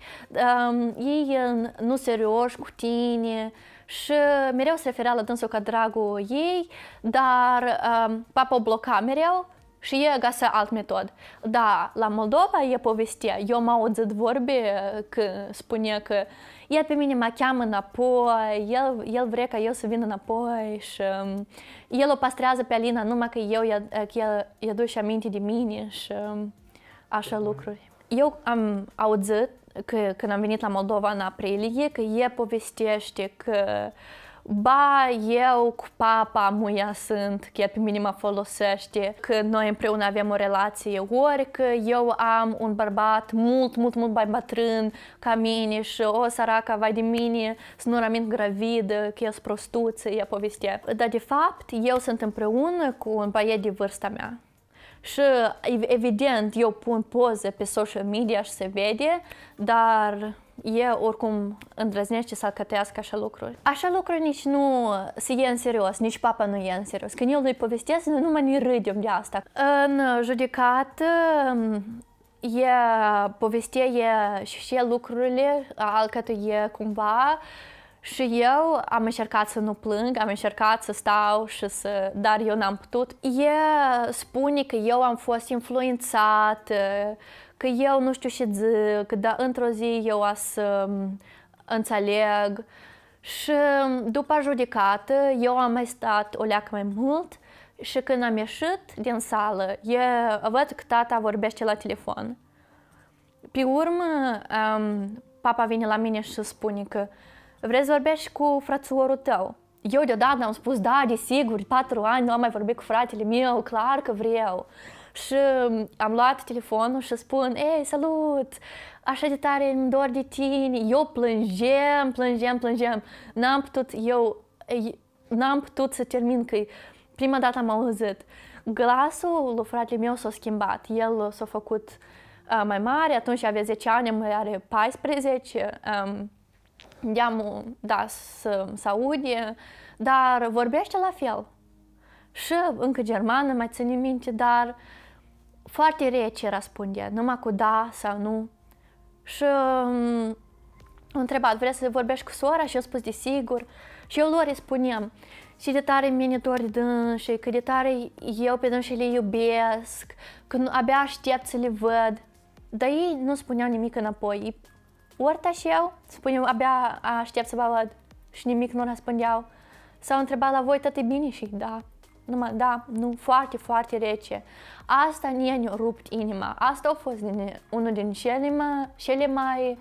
um, ei uh, nu serioși cu tine și mereu se referea la dânsul ca dragul ei, dar um, papa o bloca mereu și e găsă alt metod. Da, la Moldova e povestea. Eu m-au auzit vorbe că spune că el pe mine mă cheamă înapoi, el, el vrea ca eu să vin înapoi și um, el o pastrează pe Alina numai că eu că el i aduce aminte de mine și um, așa lucruri. Eu am auzit că când am venit la Moldova în aprilie că e povestește că ba eu cu papa muia sunt, că pe mine mă folosește, că noi împreună avem o relație, ori că eu am un bărbat mult, mult, mult mai bătrân ca mine și o săraca vai de mine, să nu rămân gravidă, că e prostuță, ea povestea. Dar de fapt eu sunt împreună cu un băiat de vârsta mea. Și evident eu pun poze pe social media și se vede, dar e oricum îndrăznește să cătească așa lucruri. Așa lucruri nici nu se e în serios, nici papa nu e în serios. Când nu-i povestesc, noi numai ne râdem de asta. În judecat, e e și el lucrurile, alcătuie cumva și eu am încercat să nu plâng, am încercat să stau și să... dar eu n-am putut. E spune că eu am fost influențat că eu nu știu ce zic, dar într-o zi eu o să înțeleg. Și după judecată, eu am mai stat o leacă mai mult și când am ieșit din sală, eu văd că tata vorbește la telefon. Pe urmă, um, papa vine la mine și spune că vrei să vorbești cu frățuorul tău. Eu deodată am spus, da, desigur, patru ani, nu am mai vorbit cu fratele meu, clar că vreau și um, am luat telefonul și spun, ei, salut, așa de tare îmi dor de tine, eu plângem, plângem, plângem, N-am putut, eu, n-am putut să termin, că prima dată am auzit. Glasul lui fratele meu s-a schimbat, el s-a făcut uh, mai mare, atunci avea 10 ani, mai are 14, um, deamul, da, să, să aude, dar vorbește la fel. Și încă germană, mai ține minte, dar uh, foarte rece răspundea, numai cu da sau nu. Și um, am întrebat, vrei să vorbești cu sora? Și eu spus, desigur. Și eu lor îi spuneam și de tare mine dor de dânsii, cât de tare eu pe dânsii le iubesc, că abia aștept să le văd. Dar ei nu spuneau nimic înapoi. Ei ori și eu spuneau, abia aștept să vă văd și nimic nu răspundeau. S-au întrebat la voi, e bine și da, numai, da, nu, foarte, foarte rece. Asta ne-a rupt inima. Asta a fost unul din cele mai, cele mai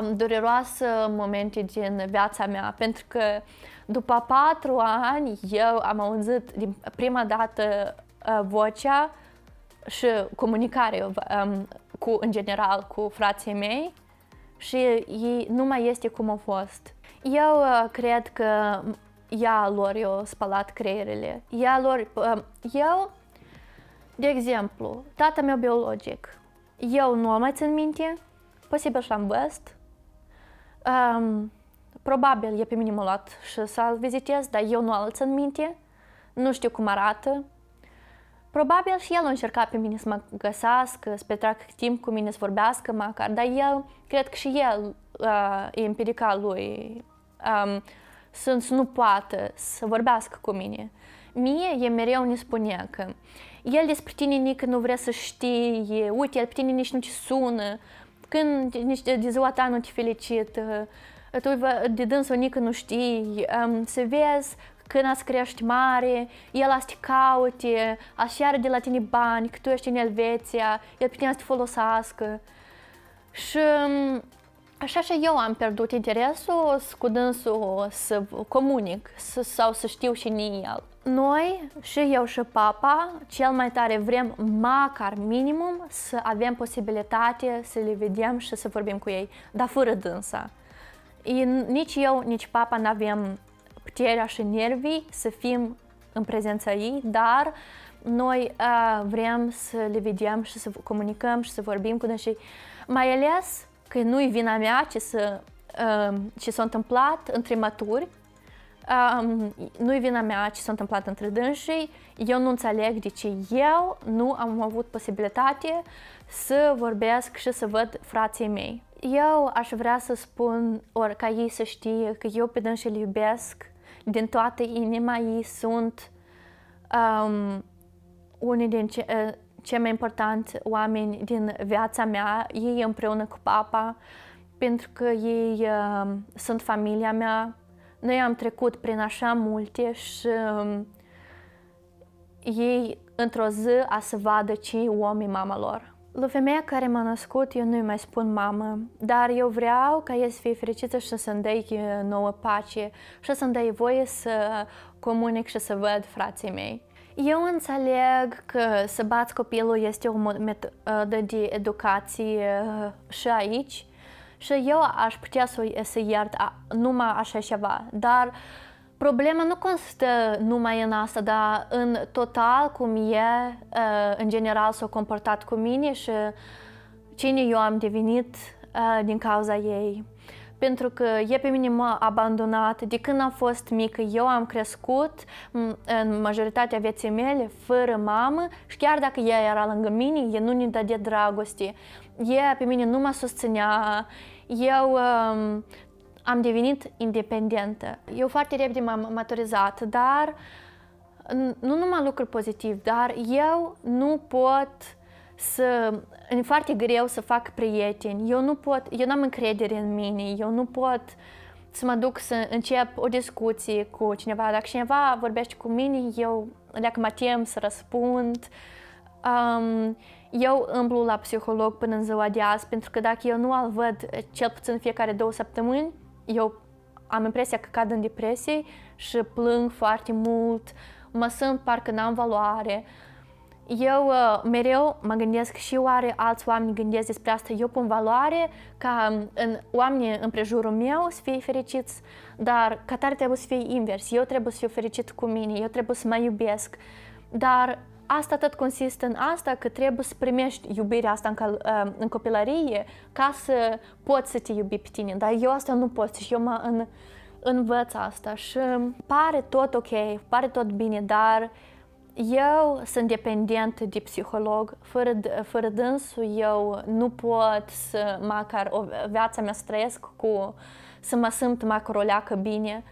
um, dureroase momente din viața mea, pentru că după patru ani eu am auzit din prima dată uh, vocea și comunicarea um, cu, în general cu frații mei și ei nu mai este cum a fost. Eu uh, cred că ea lor i-a spălat creierele. Ea lor, um, eu, de exemplu, tata meu biologic, eu nu o mai țin minte, posibil și am văst, um, probabil e pe mine m-a luat și să-l vizitez, dar eu nu îl țin minte, nu știu cum arată, Probabil și el a încercat pe mine să mă găsească, să petreacă timp cu mine, să vorbească măcar, dar el, cred că și el uh, e împiedicat lui. Um, să nu poată să vorbească cu mine. Mie e mereu ne spunea că el despre tine nici nu vrea să știe, uite, el pe tine nici nu te sună, când nici de ziua ta nu te felicită, tu de dânsul nici nu știi, um, să vezi când ați crești mare, el ați te caute, ați de la tine bani, că tu ești în Elveția, el pe tine ați te folosească. Și Așa și eu am pierdut interesul cu dânsul să comunic să, sau să știu și el. Noi, și eu și papa, cel mai tare vrem, măcar minimum, să avem posibilitate să le vedem și să vorbim cu ei, dar fără dânsa. E, nici eu, nici papa nu avem puterea și nervii să fim în prezența ei, dar noi uh, vrem să le vedem și să comunicăm și să vorbim cu dânsii. Mai ales că nu-i vina mea ce s-a, ce s-a întâmplat între maturi, um, nu-i vina mea ce s-a întâmplat între dânsii, eu nu înțeleg de ce eu nu am avut posibilitate să vorbesc și să văd frații mei. Eu aș vrea să spun, ori ca ei să știe că eu pe dânsii îl iubesc, din toată inima ei sunt um, unii din ce, uh, cei mai importanti oameni din viața mea, ei împreună cu papa, pentru că ei uh, sunt familia mea. Noi am trecut prin așa multe și uh, ei într-o zi a să vadă ce om mama lor. La femeia care m-a născut, eu nu-i mai spun mamă, dar eu vreau ca ei să fie fericită și să-mi dai uh, nouă pace și să-mi dai voie să comunic și să văd frații mei. Eu înțeleg că să bați copilul este o metodă uh, de educație uh, și aici și eu aș putea să, să iert numai așa ceva, dar problema nu constă numai în asta, dar în total cum e, uh, în general s-a comportat cu mine și cine eu am devenit din cauza ei pentru că e pe mine mă abandonat. De când am fost mică, eu am crescut în majoritatea vieții mele fără mamă și chiar dacă ea era lângă mine, ea nu ne dădea dragoste. Ea pe mine nu mă susținea. Eu um, am devenit independentă. Eu foarte repede m-am maturizat, dar nu numai lucruri pozitiv, dar eu nu pot să, e foarte greu să fac prieteni. Eu nu pot, eu n-am încredere în mine, eu nu pot să mă duc să încep o discuție cu cineva. Dacă cineva vorbește cu mine, eu, dacă mă tem să răspund, um, eu îmblu la psiholog până în ziua de azi, pentru că dacă eu nu al văd cel puțin fiecare două săptămâni, eu am impresia că cad în depresie și plâng foarte mult, mă sunt parcă n-am valoare eu uh, mereu mă gândesc și oare alți oameni gândesc despre asta, eu pun valoare ca um, în oamenii împrejurul meu să fie fericiți, dar ca tare trebuie să fie invers, eu trebuie să fiu fericit cu mine, eu trebuie să mă iubesc, dar asta tot consistă în asta că trebuie să primești iubirea asta în, cal, uh, în copilărie ca să poți să te iubi pe tine, dar eu asta nu pot și eu mă în, învăț asta și pare tot ok, pare tot bine, dar eu sunt dependentă de psiholog. Fără, fără dânsul eu nu pot să măcar o viața mea să trăiesc cu să mă simt măcar o leacă bine.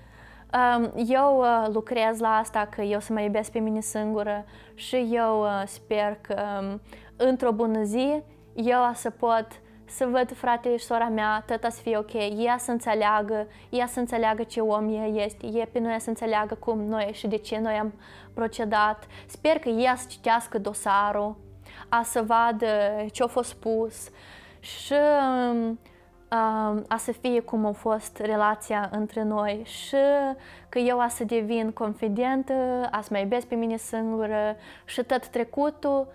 Eu uh, lucrez la asta că eu să mă iubesc pe mine singură și eu uh, sper că um, într-o bună zi eu să pot să văd frate și sora mea, tata să fie ok, ea să înțeleagă, ea să înțeleagă ce om e este, e pe noi să înțeleagă cum noi și de ce noi am procedat. Sper că ea să citească dosarul, a să vadă ce a fost spus și um, um, a să fie cum a fost relația între noi și că eu a să devin confidentă, a să mai iubesc pe mine singură și tot trecutul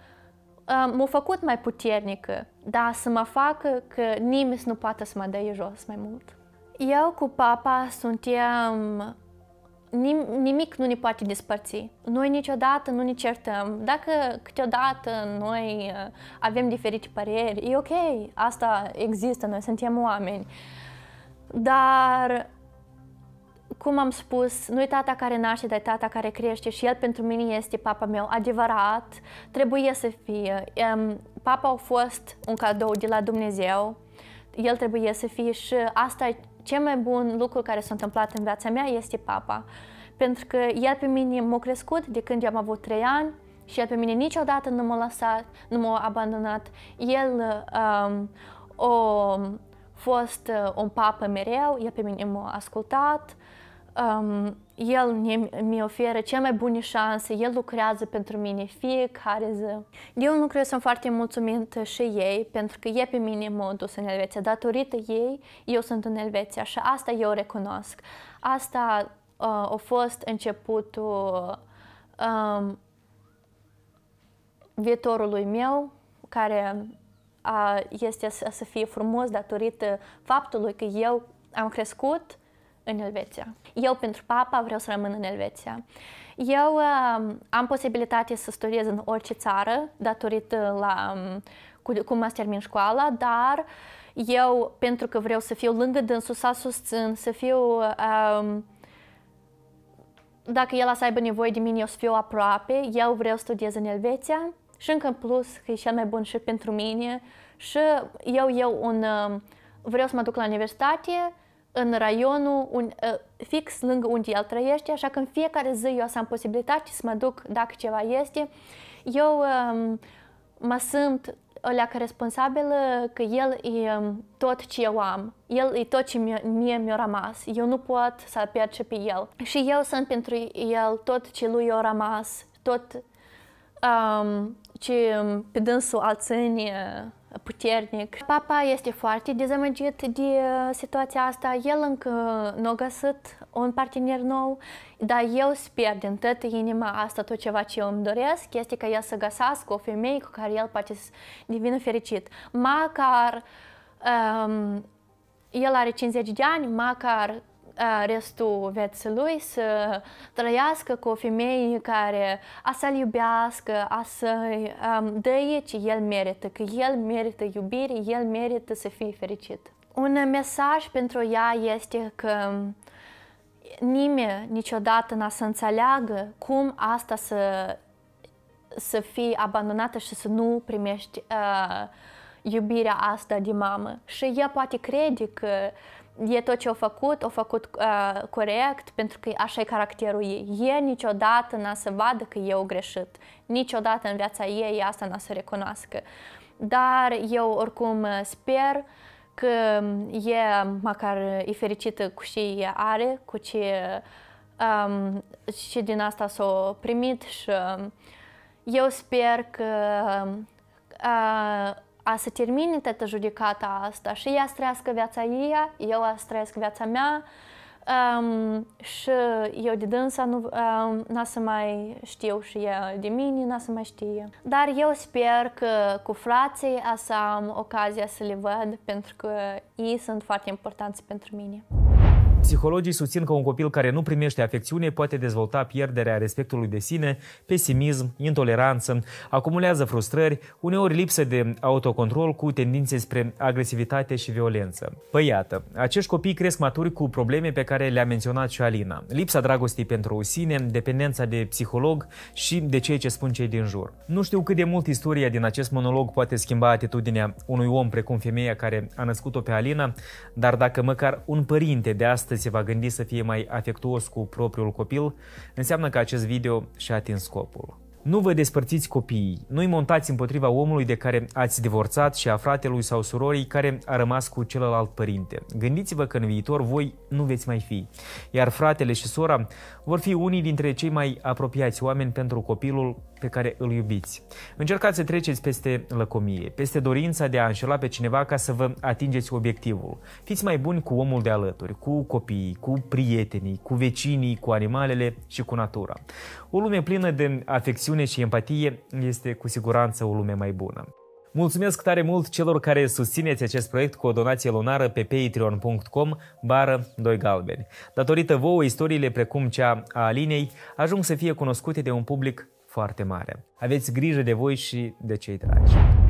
m-a făcut mai puternică, dar să mă facă că nimeni nu poate să mă dea jos mai mult. Eu cu papa suntem nim- nimic nu ne poate despărți. Noi niciodată nu ne certăm. Dacă câteodată noi uh, avem diferite păreri, e ok, asta există, noi suntem oameni. Dar cum am spus, nu e tata care naște, dar e tata care crește și el pentru mine este papa meu adevărat, trebuie să fie. Papa a fost un cadou de la Dumnezeu, el trebuie să fie și asta e cel mai bun lucru care s-a întâmplat în viața mea este papa. Pentru că el pe mine m-a crescut de când am avut trei ani și el pe mine niciodată nu m-a lăsat, nu m-a abandonat. El um, o fost uh, un papă mereu, el pe mine m-a ascultat, uh, um, el mi oferă cea mai bună șansă. el lucrează pentru mine fiecare zi. Eu nu cred sunt foarte mulțumită și ei, pentru că e pe mine modul să în Elveția. Datorită ei, eu sunt în Elveția și asta eu recunosc. Asta uh, a fost începutul um, viitorului meu, care a, uh, este să, să fie frumos datorită faptului că eu am crescut în Elveția. Eu, pentru papa, vreau să rămân în Elveția. Eu um, am posibilitatea să studiez în orice țară, datorită la um, cu, cum ați termin școala, dar eu, pentru că vreau să fiu lângă dânsul, să susțin, să fiu... Um, dacă el să aibă nevoie de mine, eu să fiu aproape, eu vreau să studiez în Elveția și încă în plus că e cel mai bun și pentru mine și eu, eu un, um, vreau să mă duc la universitate, în raionul un, ă, fix lângă unde el trăiește, așa că în fiecare zi eu să am posibilitate să mă duc dacă ceva este. Eu um, mă sunt o leacă responsabilă că el e um, tot ce eu am. El e tot ce mie mi-a rămas. Eu nu pot să pierd ce pe el. Și eu sunt pentru el tot ce lui a rămas, tot um, ce um, pe dânsul alții puternic. Papa este foarte dezamăgit de uh, situația asta. El încă nu a găsit un partener nou, dar eu sper din toată inima asta tot ceva ce eu îmi doresc este ca el să găsească o femeie cu care el poate să devină fericit. Macar, um, el are 50 de ani, macar restul vieții lui să trăiască cu o femeie care a să-l iubească, a să-i um, dăie ce el merită, că el merită iubire, el merită să fie fericit. Un mesaj pentru ea este că nimeni niciodată n-a să înțeleagă cum asta să, să fie abandonată și să nu primești uh, iubirea asta de mamă. Și ea poate crede că e tot ce a făcut, a făcut uh, corect, pentru că așa e caracterul ei. E niciodată n-a să vadă că eu greșit. Niciodată în viața ei asta n-a să recunoască. Dar eu oricum sper că e măcar e fericită cu ce are, cu ce um, și din asta s-o primit și um, eu sper că uh, a să termine toată judecata asta și ea să trăiască viața ei, eu să trăiesc viața mea um, și eu de dânsa nu um, să mai știu și ea de mine, n-a să mai știe. Dar eu sper că cu frații a să am ocazia să le văd pentru că ei sunt foarte importanți pentru mine. Psihologii susțin că un copil care nu primește afecțiune poate dezvolta pierderea respectului de sine, pesimism, intoleranță, acumulează frustrări, uneori lipsă de autocontrol cu tendințe spre agresivitate și violență. Păi iată, acești copii cresc maturi cu probleme pe care le-a menționat și Alina. Lipsa dragostei pentru sine, dependența de psiholog și de ceea ce spun cei din jur. Nu știu cât de mult istoria din acest monolog poate schimba atitudinea unui om precum femeia care a născut-o pe Alina, dar dacă măcar un părinte de astăzi astăzi se va gândi să fie mai afectuos cu propriul copil, înseamnă că acest video și-a atins scopul. Nu vă despărțiți copiii, nu-i montați împotriva omului de care ați divorțat și a fratelui sau surorii care a rămas cu celălalt părinte. Gândiți-vă că în viitor voi nu veți mai fi, iar fratele și sora vor fi unii dintre cei mai apropiați oameni pentru copilul pe care îl iubiți. Încercați să treceți peste lăcomie, peste dorința de a înșela pe cineva ca să vă atingeți obiectivul. Fiți mai buni cu omul de alături, cu copiii, cu prietenii, cu vecinii, cu animalele și cu natura. O lume plină de afecțiune și empatie este cu siguranță o lume mai bună. Mulțumesc tare mult celor care susțineți acest proiect cu o donație lunară pe patreon.com bară 2 galbeni. Datorită vouă, istoriile precum cea a Alinei ajung să fie cunoscute de un public foarte mare. Aveți grijă de voi și de cei dragi.